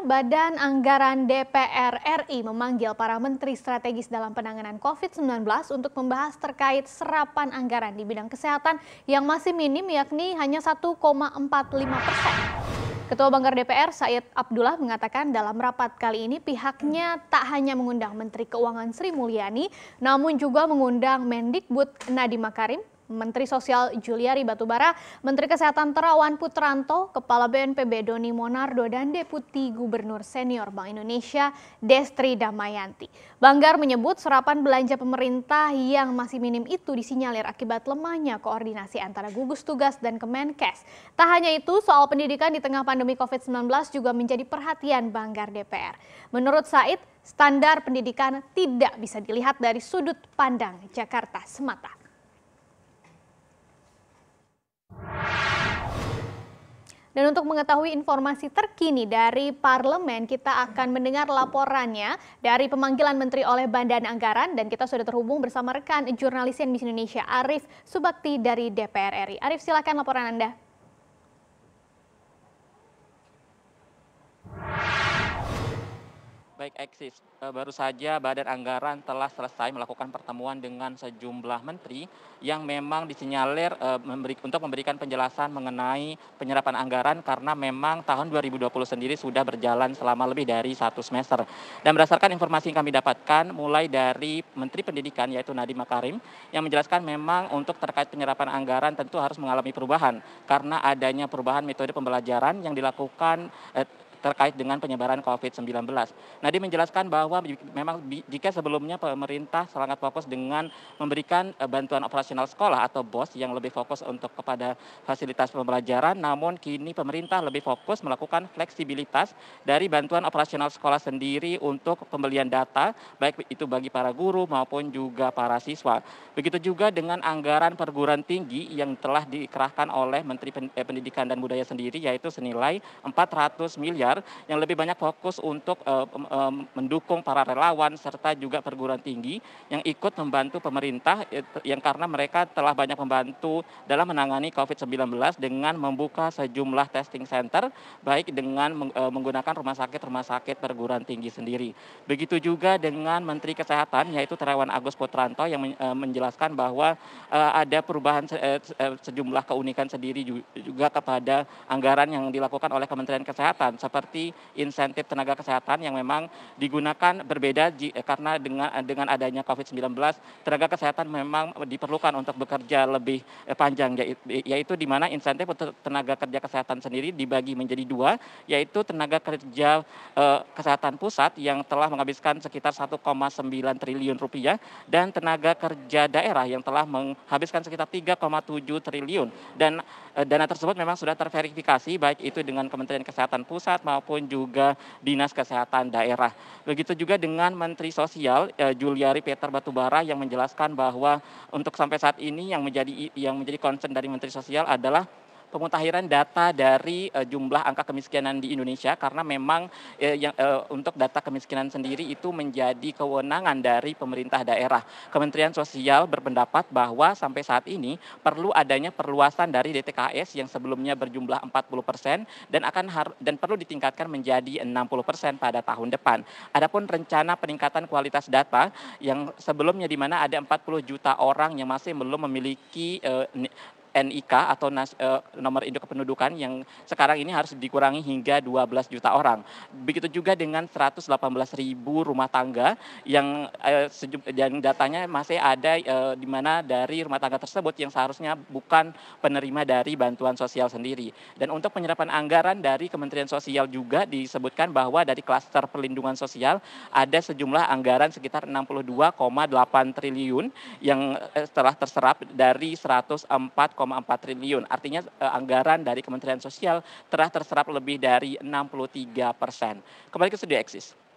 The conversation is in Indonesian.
Badan Anggaran DPR RI memanggil para menteri strategis dalam penanganan COVID-19 untuk membahas terkait serapan anggaran di bidang kesehatan yang masih minim yakni hanya 1,45 persen. Ketua Banggar DPR Said Abdullah mengatakan dalam rapat kali ini pihaknya tak hanya mengundang Menteri Keuangan Sri Mulyani, namun juga mengundang Mendikbud Nadiem Makarim, Menteri Sosial Juliari Batubara, Menteri Kesehatan Terawan Putranto, Kepala BNPB Doni Monardo, dan Deputi Gubernur Senior Bank Indonesia Destri Damayanti. Banggar menyebut serapan belanja pemerintah yang masih minim itu disinyalir akibat lemahnya koordinasi antara gugus tugas dan Kemenkes. Tak hanya itu, soal pendidikan di tengah pandemi COVID-19 juga menjadi perhatian Banggar DPR. Menurut Said, standar pendidikan tidak bisa dilihat dari sudut pandang Jakarta semata. Dan untuk mengetahui informasi terkini dari parlemen, kita akan mendengar laporannya dari pemanggilan menteri oleh Badan Anggaran dan kita sudah terhubung bersama rekan jurnalis Indonesia Arief Subakti dari DPR RI. Arief, silakan laporan Anda. Baik, Eksis. Eh, baru saja Badan Anggaran telah selesai melakukan pertemuan dengan sejumlah menteri yang memang disinyalir eh, untuk memberikan penjelasan mengenai penyerapan anggaran karena memang tahun 2020 sendiri sudah berjalan selama lebih dari satu semester. Dan berdasarkan informasi yang kami dapatkan, mulai dari Menteri Pendidikan yaitu Nadiem Makarim yang menjelaskan memang untuk terkait penyerapan anggaran tentu harus mengalami perubahan karena adanya perubahan metode pembelajaran yang dilakukan eh, terkait dengan penyebaran COVID-19. Nadi menjelaskan bahwa memang jika sebelumnya pemerintah sangat fokus dengan memberikan eh, bantuan operasional sekolah atau BOS yang lebih fokus untuk kepada fasilitas pembelajaran, namun kini pemerintah lebih fokus melakukan fleksibilitas dari bantuan operasional sekolah sendiri untuk pembelian data, baik itu bagi para guru maupun juga para siswa. Begitu juga dengan anggaran perguruan tinggi yang telah dikerahkan oleh Menteri eh, Pendidikan dan Budaya sendiri, yaitu senilai 400 miliar yang lebih banyak fokus untuk uh, um, mendukung para relawan serta juga perguruan tinggi yang ikut membantu pemerintah yang karena mereka telah banyak membantu dalam menangani COVID-19 dengan membuka sejumlah testing center baik dengan uh, menggunakan rumah sakit-rumah sakit perguruan tinggi sendiri. Begitu juga dengan Menteri Kesehatan yaitu Terawan Agus Putranto yang men, uh, menjelaskan bahwa uh, ada perubahan se sejumlah keunikan sendiri juga kepada anggaran yang dilakukan oleh Kementerian Kesehatan seperti seperti insentif tenaga kesehatan yang memang digunakan berbeda eh, karena dengan eh, dengan adanya COVID-19 tenaga kesehatan memang diperlukan untuk bekerja lebih eh, panjang yaitu di mana insentif untuk tenaga kerja kesehatan sendiri dibagi menjadi dua yaitu tenaga kerja kesehatan pusat yang telah menghabiskan sekitar 1,9 triliun rupiah dan tenaga kerja daerah yang telah menghabiskan sekitar 3,7 triliun dan Eh, dana tersebut memang sudah terverifikasi baik itu dengan Kementerian Kesehatan Pusat maupun juga Dinas Kesehatan Daerah. Begitu juga dengan Menteri Sosial eh, Juliari Peter Batubara yang menjelaskan bahwa untuk sampai saat ini yang menjadi yang menjadi concern dari Menteri Sosial adalah pemutakhiran data dari uh, jumlah angka kemiskinan di Indonesia karena memang uh, yang uh, untuk data kemiskinan sendiri itu menjadi kewenangan dari pemerintah daerah. Kementerian Sosial berpendapat bahwa sampai saat ini perlu adanya perluasan dari DTKS yang sebelumnya berjumlah 40 persen dan akan dan perlu ditingkatkan menjadi 60 persen pada tahun depan. Adapun rencana peningkatan kualitas data yang sebelumnya di mana ada 40 juta orang yang masih belum memiliki uh, NIK atau nas, eh, nomor induk kependudukan yang sekarang ini harus dikurangi hingga 12 juta orang. Begitu juga dengan 118 ribu rumah tangga yang eh, dan datanya masih ada eh, di mana dari rumah tangga tersebut yang seharusnya bukan penerima dari bantuan sosial sendiri. Dan untuk penyerapan anggaran dari Kementerian Sosial juga disebutkan bahwa dari klaster perlindungan sosial ada sejumlah anggaran sekitar 62,8 triliun yang eh, telah terserap dari 104 4,4 triliun. Artinya eh, anggaran dari Kementerian Sosial telah terserap lebih dari 63 persen. Kembali ke studio Eksis.